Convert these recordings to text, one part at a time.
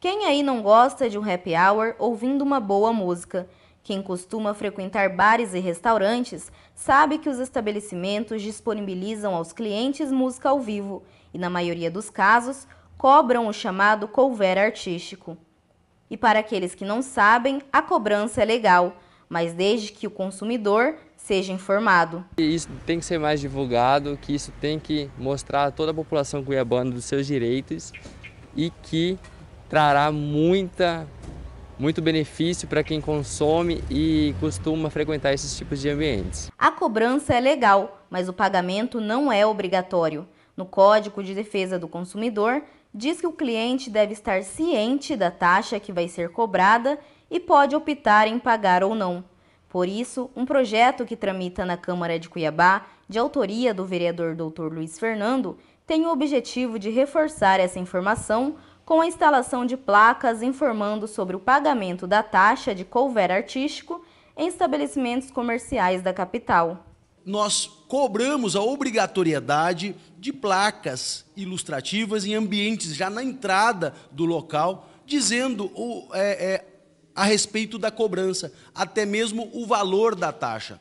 Quem aí não gosta de um happy hour ouvindo uma boa música? Quem costuma frequentar bares e restaurantes sabe que os estabelecimentos disponibilizam aos clientes música ao vivo e, na maioria dos casos, cobram o chamado cover artístico. E para aqueles que não sabem, a cobrança é legal, mas desde que o consumidor seja informado. Isso tem que ser mais divulgado, que isso tem que mostrar a toda a população cuiabana dos seus direitos e que trará muita, muito benefício para quem consome e costuma frequentar esses tipos de ambientes. A cobrança é legal, mas o pagamento não é obrigatório. No Código de Defesa do Consumidor, diz que o cliente deve estar ciente da taxa que vai ser cobrada e pode optar em pagar ou não. Por isso, um projeto que tramita na Câmara de Cuiabá, de autoria do vereador Dr. Luiz Fernando, tem o objetivo de reforçar essa informação com a instalação de placas informando sobre o pagamento da taxa de couvert artístico em estabelecimentos comerciais da capital. Nós cobramos a obrigatoriedade de placas ilustrativas em ambientes já na entrada do local, dizendo o, é, é, a respeito da cobrança, até mesmo o valor da taxa.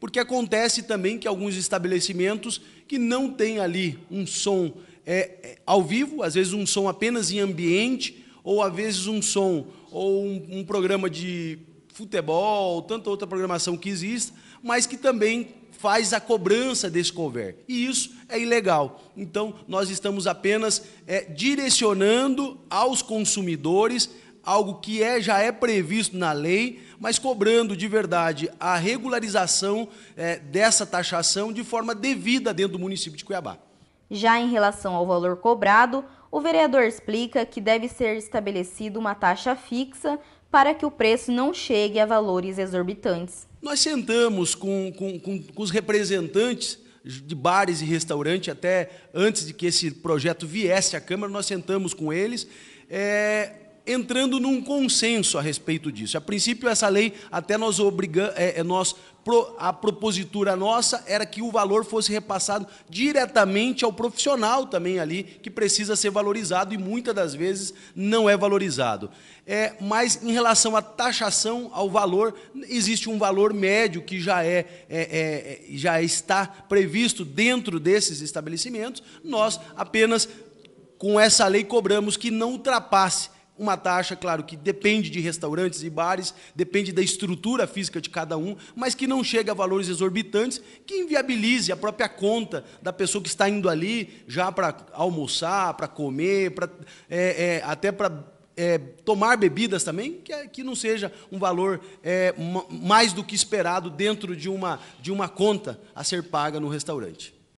Porque acontece também que alguns estabelecimentos que não têm ali um som é, é, ao vivo, às vezes um som apenas em ambiente, ou às vezes um som ou um, um programa de futebol, ou tanta outra programação que exista, mas que também faz a cobrança desse cover. E isso é ilegal. Então, nós estamos apenas é, direcionando aos consumidores algo que é, já é previsto na lei, mas cobrando de verdade a regularização é, dessa taxação de forma devida dentro do município de Cuiabá. Já em relação ao valor cobrado, o vereador explica que deve ser estabelecida uma taxa fixa para que o preço não chegue a valores exorbitantes. Nós sentamos com, com, com, com os representantes de bares e restaurantes até antes de que esse projeto viesse à Câmara, nós sentamos com eles. É, entrando num consenso a respeito disso. A princípio, essa lei, até nós obrigamos, é, é, nós, a propositura nossa era que o valor fosse repassado diretamente ao profissional também ali, que precisa ser valorizado e muitas das vezes não é valorizado. É, mas em relação à taxação ao valor, existe um valor médio que já, é, é, é já está previsto dentro desses estabelecimentos. Nós apenas com essa lei cobramos que não ultrapasse uma taxa, claro, que depende de restaurantes e bares, depende da estrutura física de cada um, mas que não chega a valores exorbitantes, que inviabilize a própria conta da pessoa que está indo ali já para almoçar, para comer, é, é, até para é, tomar bebidas também, que, é, que não seja um valor é, mais do que esperado dentro de uma, de uma conta a ser paga no restaurante.